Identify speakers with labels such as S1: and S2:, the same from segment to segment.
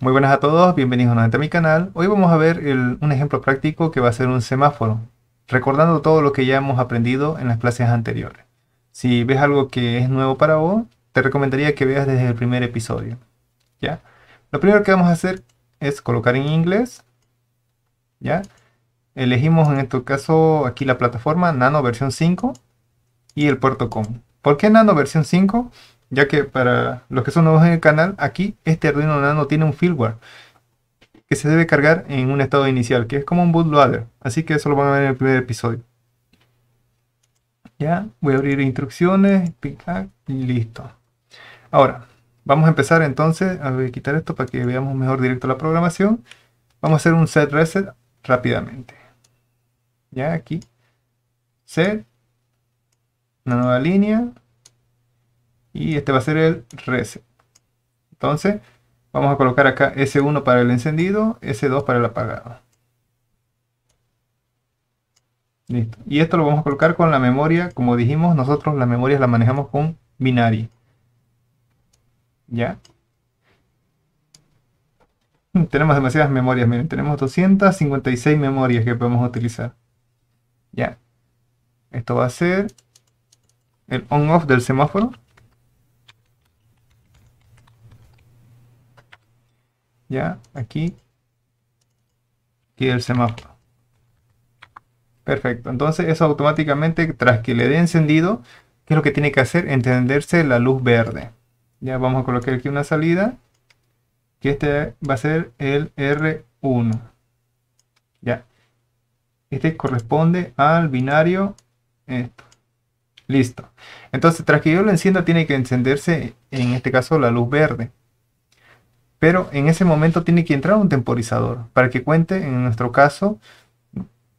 S1: Muy buenas a todos, bienvenidos nuevamente a mi canal. Hoy vamos a ver un ejemplo práctico que va a ser un semáforo, recordando todo lo que ya hemos aprendido en las clases anteriores. Si ves algo que es nuevo para vos, te recomendaría que veas desde el primer episodio. ¿ya? Lo primero que vamos a hacer es colocar en inglés. ¿ya? Elegimos en este caso aquí la plataforma Nano versión 5 y el puerto COM. ¿Por qué Nano versión 5? ya que para los que son nuevos en el canal, aquí este Arduino Nano tiene un firmware que se debe cargar en un estado inicial, que es como un bootloader, así que eso lo van a ver en el primer episodio. Ya, voy a abrir instrucciones, y listo. Ahora, vamos a empezar entonces, a quitar esto para que veamos mejor directo la programación. Vamos a hacer un set reset rápidamente. Ya, aquí. Set, una nueva línea, y este va a ser el reset. Entonces, vamos a colocar acá S1 para el encendido, S2 para el apagado. Listo. Y esto lo vamos a colocar con la memoria, como dijimos, nosotros las memorias las manejamos con binario. ¿Ya? Hmm, tenemos demasiadas memorias, miren, tenemos 256 memorias que podemos utilizar. ¿Ya? Esto va a ser el on-off del semáforo. ya, aquí, y el semáforo. Perfecto, entonces eso automáticamente, tras que le dé encendido, ¿qué es lo que tiene que hacer? Entenderse la luz verde. Ya vamos a colocar aquí una salida, que este va a ser el R1. Ya, este corresponde al binario, esto. Listo. Entonces, tras que yo lo encienda, tiene que encenderse, en este caso, la luz verde pero en ese momento tiene que entrar un temporizador para que cuente, en nuestro caso,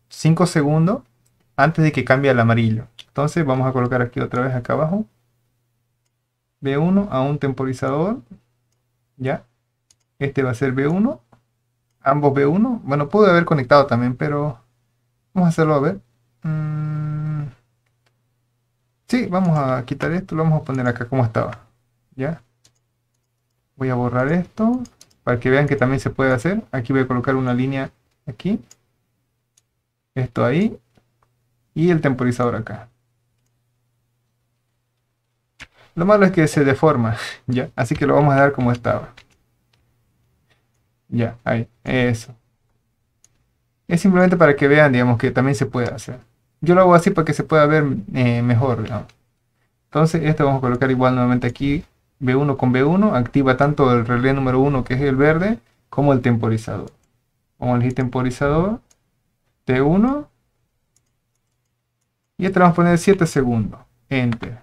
S1: 5 segundos antes de que cambie al amarillo. Entonces vamos a colocar aquí otra vez acá abajo, B1 a un temporizador, ya, este va a ser B1, ambos B1, bueno, pude haber conectado también, pero vamos a hacerlo a ver. Mm. Sí, vamos a quitar esto, lo vamos a poner acá como estaba, ya voy a borrar esto para que vean que también se puede hacer. Aquí voy a colocar una línea aquí. Esto ahí. Y el temporizador acá. Lo malo es que se deforma, ¿ya? Así que lo vamos a dar como estaba. Ya, ahí, eso. Es simplemente para que vean, digamos, que también se puede hacer. Yo lo hago así para que se pueda ver eh, mejor, Entonces, esto vamos a colocar igual nuevamente aquí B1 con B1 activa tanto el relé número 1 que es el verde como el temporizador. Vamos a elegir temporizador T1 y este vamos a poner 7 segundos. Enter.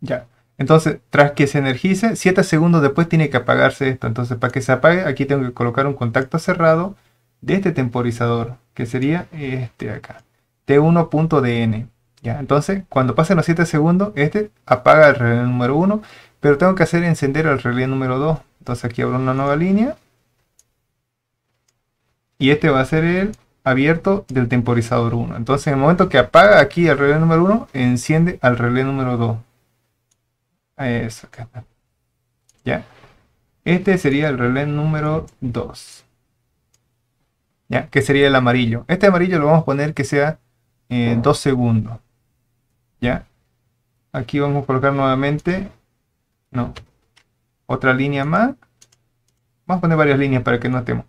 S1: Ya. Entonces, tras que se energice, 7 segundos después tiene que apagarse esto. Entonces, para que se apague, aquí tengo que colocar un contacto cerrado de este temporizador, que sería este acá. T1.dn. Entonces, cuando pasen los 7 segundos, este apaga el relé número 1, pero tengo que hacer encender el relé número 2. Entonces aquí abro una nueva línea. Y este va a ser el abierto del temporizador 1. Entonces, en el momento que apaga aquí el relé número 1, enciende al relé número 2. Eso, acá está. ¿Ya? Este sería el relé número 2. ¿Ya? Que sería el amarillo. Este amarillo lo vamos a poner que sea 2 eh, segundos. ¿ya? Aquí vamos a colocar nuevamente, no, otra línea más. Vamos a poner varias líneas para que notemos,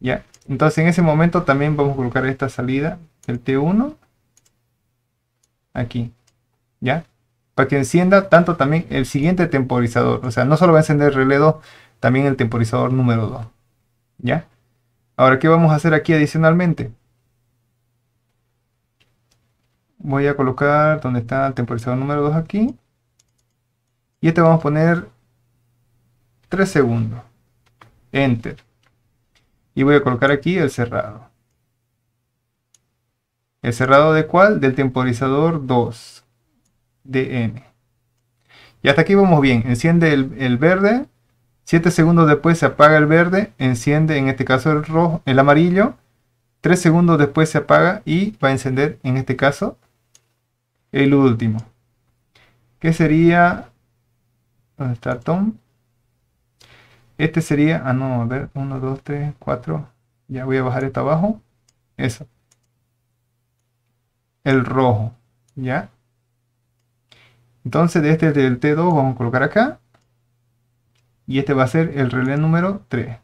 S1: ¿ya? Entonces en ese momento también vamos a colocar esta salida, el T1, aquí, ¿ya? Para que encienda tanto también el siguiente temporizador, o sea, no solo va a encender el relé 2, también el temporizador número 2, ¿ya? Ahora, ¿qué vamos a hacer aquí adicionalmente? voy a colocar donde está el temporizador número 2 aquí. Y este vamos a poner 3 segundos. Enter. Y voy a colocar aquí el cerrado. ¿El cerrado de cuál? Del temporizador 2. dn Y hasta aquí vamos bien. Enciende el, verde. 7 segundos después se apaga el verde. Enciende en este caso el rojo, el amarillo. 3 segundos después se apaga y va a encender en este caso el último. Que sería... donde está Tom? Este sería... Ah, no, a ver. 1, 2, 3, 4. Ya voy a bajar esto abajo. Eso. El rojo. ¿Ya? Entonces, de este del T2 vamos a colocar acá. Y este va a ser el relé número 3.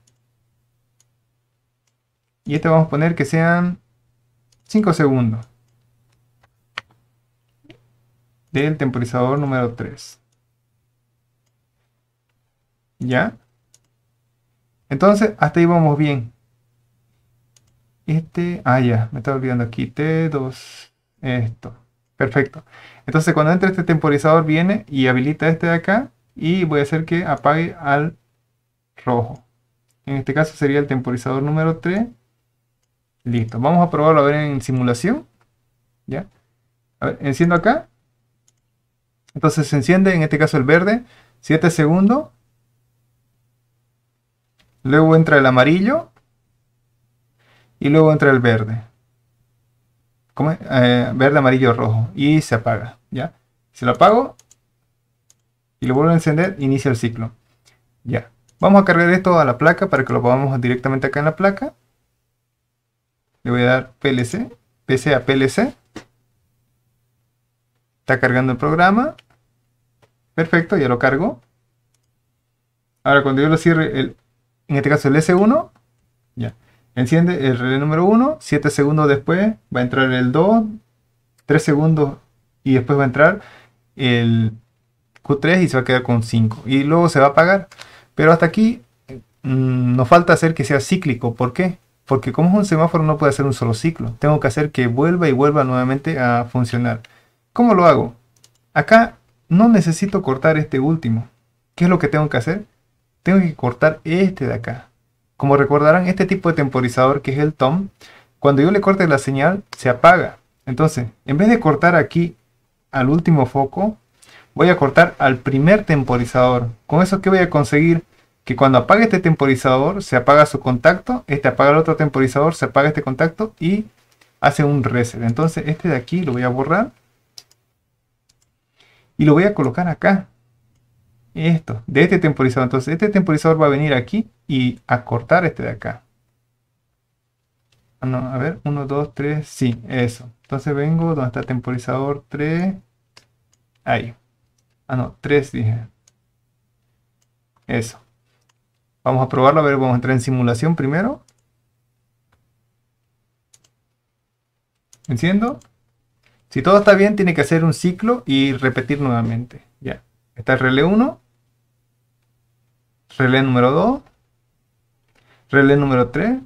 S1: Y este vamos a poner que sean 5 segundos del temporizador número 3. ¿Ya? Entonces, hasta ahí vamos bien. Este, ah, ya, me estaba olvidando aquí, T2, esto, perfecto. Entonces, cuando entre este temporizador, viene y habilita este de acá, y voy a hacer que apague al rojo. En este caso sería el temporizador número 3. Listo, vamos a probarlo a ver en simulación. ¿Ya? A ver, enciendo acá entonces se enciende, en este caso el verde, 7 segundos. Luego entra el amarillo. Y luego entra el verde. Eh, verde, amarillo, rojo. Y se apaga. ¿ya? Se lo apago. Y lo vuelvo a encender. Inicia el ciclo. Ya. Vamos a cargar esto a la placa para que lo podamos directamente acá en la placa. Le voy a dar PLC. PC a PLC. Está cargando el programa. Perfecto, ya lo cargo. Ahora cuando yo lo cierre, el, en este caso el S1, ya. Enciende el relé número 1, 7 segundos después va a entrar el 2, 3 segundos y después va a entrar el Q3 y se va a quedar con 5. Y luego se va a apagar. Pero hasta aquí mm, nos falta hacer que sea cíclico. ¿Por qué? Porque como es un semáforo no puede hacer un solo ciclo. Tengo que hacer que vuelva y vuelva nuevamente a funcionar. ¿Cómo lo hago? Acá no necesito cortar este último. ¿Qué es lo que tengo que hacer? Tengo que cortar este de acá. Como recordarán, este tipo de temporizador que es el tom, cuando yo le corte la señal, se apaga. Entonces, en vez de cortar aquí al último foco, voy a cortar al primer temporizador. Con eso, ¿qué voy a conseguir? Que cuando apague este temporizador, se apaga su contacto, este apaga el otro temporizador, se apaga este contacto y hace un reset. Entonces, este de aquí lo voy a borrar y lo voy a colocar acá. Esto, de este temporizador. Entonces este temporizador va a venir aquí y a cortar este de acá. Ah, a ver, 1, 2, 3, sí, eso. Entonces vengo donde está temporizador 3. Ahí. Ah, no, 3 dije. Eso. Vamos a probarlo, a ver, vamos a entrar en simulación primero. Enciendo. Si todo está bien, tiene que hacer un ciclo y repetir nuevamente. Ya. Está el relé 1, relé número 2, relé número 3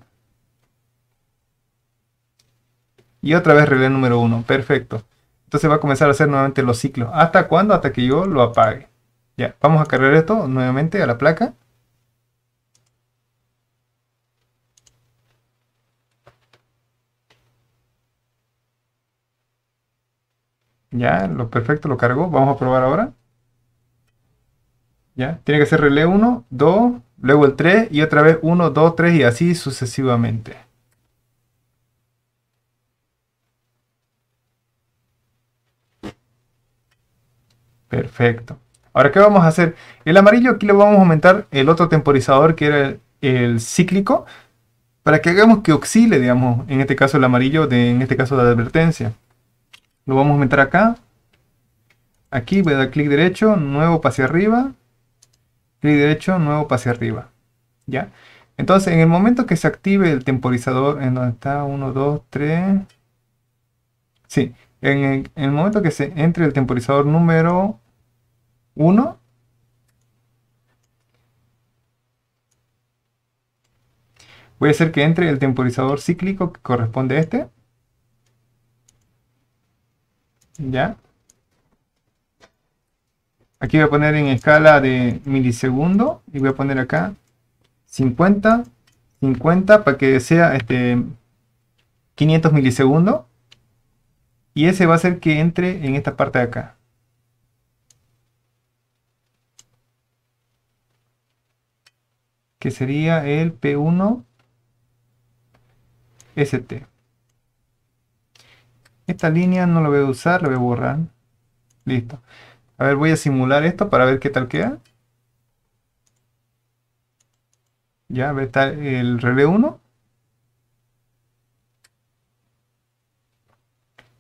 S1: y otra vez relé número 1. Perfecto. Entonces va a comenzar a hacer nuevamente los ciclos. ¿Hasta cuándo? Hasta que yo lo apague. Ya, vamos a cargar esto nuevamente a la placa. Ya, lo perfecto, lo cargó. Vamos a probar ahora. Ya, tiene que ser relé 1, 2, luego el 3 y otra vez 1, 2, 3 y así sucesivamente. Perfecto. Ahora, ¿qué vamos a hacer? El amarillo aquí le vamos a aumentar el otro temporizador que era el, cíclico para que hagamos que oxile, digamos, en este caso el amarillo, de, en este caso la advertencia. Lo vamos a meter acá. Aquí voy a dar clic derecho, nuevo hacia arriba. Clic derecho, nuevo hacia arriba. ¿Ya? Entonces, en el momento que se active el temporizador, en donde está 1, 2, 3... Sí, en el, en el momento que se entre el temporizador número 1, voy a hacer que entre el temporizador cíclico que corresponde a este. ¿Ya? Aquí voy a poner en escala de milisegundo y voy a poner acá 50, 50 para que sea este 500 milisegundos. Y ese va a ser que entre en esta parte de acá. Que sería el P1 ST. Esta línea no la voy a usar, la voy a borrar. Listo. A ver, voy a simular esto para ver qué tal queda. Ya, ver, está el relé 1.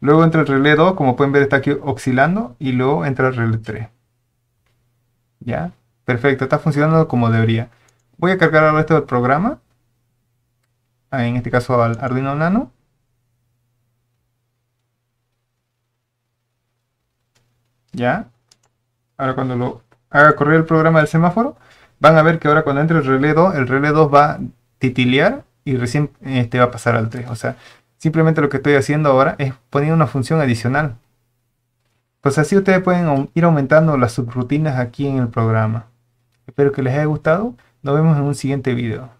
S1: Luego entra el relé 2, como pueden ver está aquí oscilando. Y luego entra el relé 3. Ya, perfecto, está funcionando como debería. Voy a cargar resto del programa. En este caso al Arduino Nano. ¿Ya? Ahora cuando lo haga correr el programa del semáforo, van a ver que ahora cuando entre el relé 2, el relé 2 va a titilear y recién este, va a pasar al 3. O sea, simplemente lo que estoy haciendo ahora es poner una función adicional. Pues así ustedes pueden ir aumentando las subrutinas aquí en el programa. Espero que les haya gustado. Nos vemos en un siguiente video.